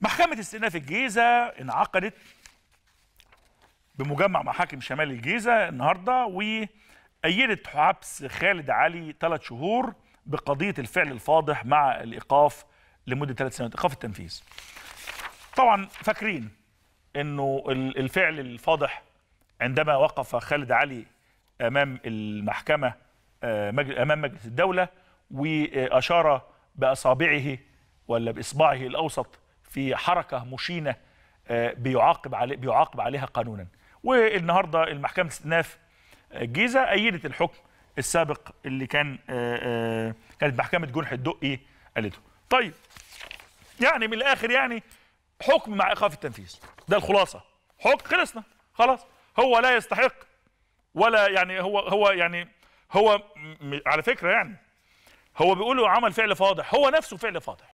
محكمة استئناف الجيزة انعقدت بمجمع محاكم شمال الجيزة النهاردة وأيدت حبس خالد علي ثلاث شهور بقضية الفعل الفاضح مع الإيقاف لمدة ثلاث سنوات إيقاف التنفيذ طبعا فاكرين أنه الفعل الفاضح عندما وقف خالد علي أمام المحكمة آه، أمام مجلس الدولة وأشار بأصابعه ولا بإصبعه الأوسط في حركه مشينه آه، بيعاقب علي بيعاقب عليها قانونا والنهارده المحكمه استئناف الجيزه آه، ايدت الحكم السابق اللي كان آه، كانت محكمه جنح الدقي قالته طيب يعني من الاخر يعني حكم مع ايقاف التنفيذ ده الخلاصه حكم خلصنا خلاص هو لا يستحق ولا يعني هو هو يعني هو على فكره يعني هو بيقولوا عمل فعل فاضح هو نفسه فعل فاضح